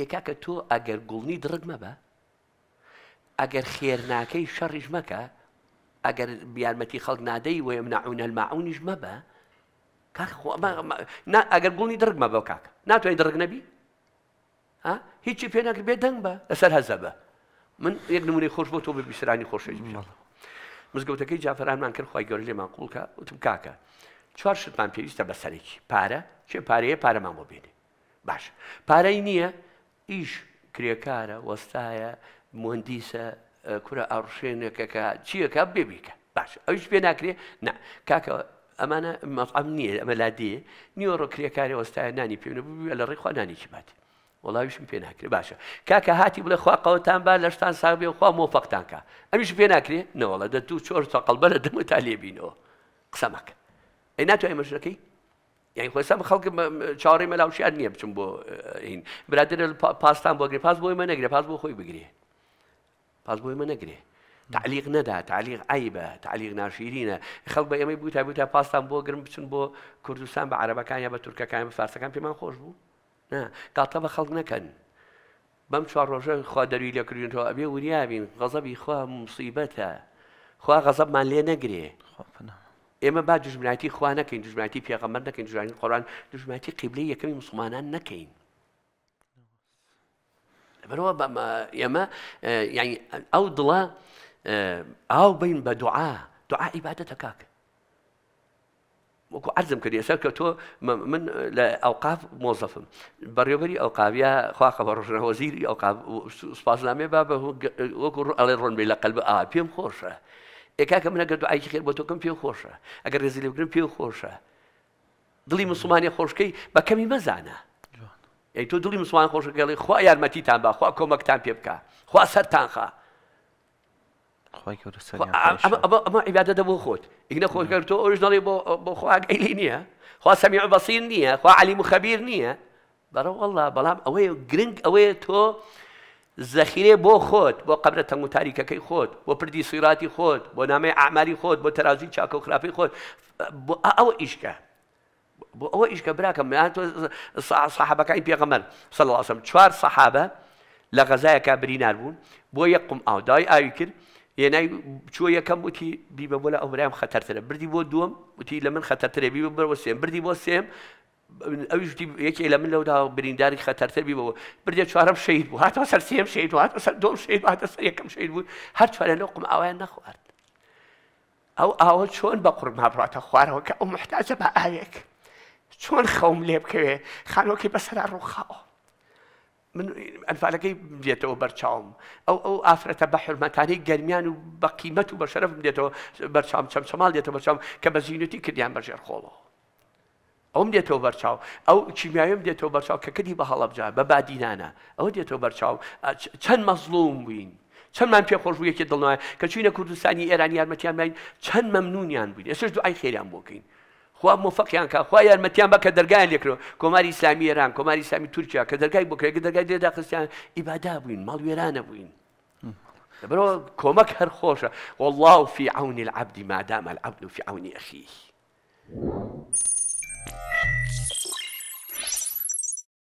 ئێکا کە تۆ ئەگەر گوڵنی درگ مەبە ئەگەر خێرناکەی شەڕیش مەکە ئەگەر یارمەتی خەڵک نادەی وەیە ناعونەل ماعونیش مەبە ئەگەر گوڵنی درگ مەبە کاکە ناتوانین درگ نەبی هیچی پێ نەکرد بێ دەنگ بە لەسەر هەزە بە من یەک نمونی خۆش بۆ تۆ بە بیسرانی خۆشەی مزگەوتەکەی جافرانمان کرد خی گەۆر لێمان قوڵکە وتم کاکە چوار شتمان پێویستە بەسەرێکی پارە چێ پارەیە پارەمان بۆ بێنێ باش پارەی نییە ئیش کرێکارە وەستایە مهندیسە کورە ئاڕشێنەکەکە چیەکە ببیکە باش ئەوش پێ ناکرێ نه کاکە ئەمانە مەقام نییە ئەمە لا دێ نیوەڕۆ کرێکاری وەستایە نانی پێونە ببی لە ڕێخوا نانی چ باتی وڵاویشم پێ ناکرێ باشە کاکە هاتی بڵێ خواقەوەتان با لەشتان ساابێ خوا مۆفەقتانکە ئەمیش پێ ناکرێ نەوەڵە دە دوو چۆر تەقلبە لە دەمە تا لێبینەوە قسەمەکە ئەی ناتوانای مەژەکەی یعنی خواستم خلق چاره ملاو شد نیم چون با این برادر پاستان با پاس بوی من نگریه پاس بو خوی بگیری پاس بوی من نگریه تعلیق نده تعلیق عیبه تعلیق ناشیرینه خلق با امی بوتا بوی پاستان پاستان بگیرم بچون با کردستان با عربه کن یا با ترکه کن یا با فرسا پی خوش بود نه با خلق نکن بم چهار روزه خواه دروی کردین تو ابی وریا بین غضبی خواه مصیبته خواه غضب من لیه نگری اما بعد دژمنایەتی خوا نەکەین دژمنایەتی پێغەمبەر نەکەین دژانی قۆران دژمنایەتی قیبلی یەکەمی مسلمانان نەکەین بەرەوە ئێمە ینی ئەو دڵە او بین بە دوعا دوعا عیباتەتە کاکە وكو عزم كدي اسالك تو من لە ئەوقاف مۆزەفم اوقاف يا خواقە خبر وزير اوقاف ئەوقاف سوپاسنامێ بابا بە وەکو ئەڵێ ڕۆنبی لە قەلب ئا پێم یەکاکە منە گەر دوعاکی خێر بۆ تۆکەم پێ خۆشە ئەگەر ڕێزی لەگرن پێ خۆشە دڵی مسلمانی خۆشکەی با کەمی مەزانە ئەی تو دڵی مسلمان خۆشگەڵی خوا یارمەتیتان بە خوا کۆمەکتان پێ بکە خوا سەرتانخە ئەمە عیبادە دەبوو خۆت ئینە خۆشگەر تۆ ئۆژناڵی بۆ خواگەیلی نییە خوا سەمی بەسیر نییە خوا علی مخەبیر نییە بەڕەوەله بەڵام ئەوەیە گرنگ ئەوەیە تو ذخیره بو خود بو قبر تەنگ و تاریکەکەی خود بو پردی سویراتی خود بو نامه اعمالی خود بو ترازی چاک و خرافی خود بو بو او ایشکه او ایشکه بۆ ئەوە تو صحابه ئەوە ئیشکە براکەم سەحابەکانی پێغەمەر سەڵ ئاسم چوار سەحابە لە غەزایەکە برینار بون بو یک قم او ئاودای ئاوی یعنی چو چوە یەکەم وتی بیبە بۆ لە خطر خەتەرترە بردی بۆ دووەم وتی لە من خەتەرێ بیبە بەرەوە سێم بردی بۆ سێم اویش یک علم ئەویشتی یەکی لە منەوەدا برینداری خەتەرتە بیبەوە بردە چوارم شید شهید هاتەوە سەر سێم شید شهید هاتە سەر دۆم شید شهید سەر یەکەم شید بوو هەر چوارە لەقم ئاوایان نەخوارد ئەو ئاوە چۆن بە قڕ هابڕاتە خوارەوە کە ئەو محتاجە بە ئاوێک چۆن خەوم لێ بکەوێ خانۆکی بەسەرا ڕووخاوە من ئەلفالەکەی بدێتەوە بەرچاوم ئەو ئەو ئافرەتە بە حرمەتانی گەرمیان و بەقیمەت و بەشەرف بدێتەوە بەرچام چەمچەمال دێتەوە بەرچام کە بە زیینەتی کردیان بەژێر خۆڵەوە ئەوم دێتەوە بەرچاو ئەو کیمیاویم دێتەوە بەرچاو کە کردی بە هەڵەبجا بە بادینانە ئەوە دێتەوە بەرچاو چەند مەزلوم بووین چەندمان پێ خۆشبوویەکی دڵنایە کە چوینە کوردستانی ئێرانی یارمەتیان بین چەند مەمنونیان بووین ئێسش دوعای خێریان بۆکەین خوا مۆفقیان کا خوا یارمەتیان بە کە دەرگایان کمری کۆماری ئسلامی ئێران کۆماری ئسلامی تورکیا کە دەرگای بکرێککە دەرگای دێدا خستیان ئیبادا بووین ماڵوێرانە بووین برو کۆمەک هەر خۆشە والله فی عون العبد ما دام العبد فی عون أخيه よし。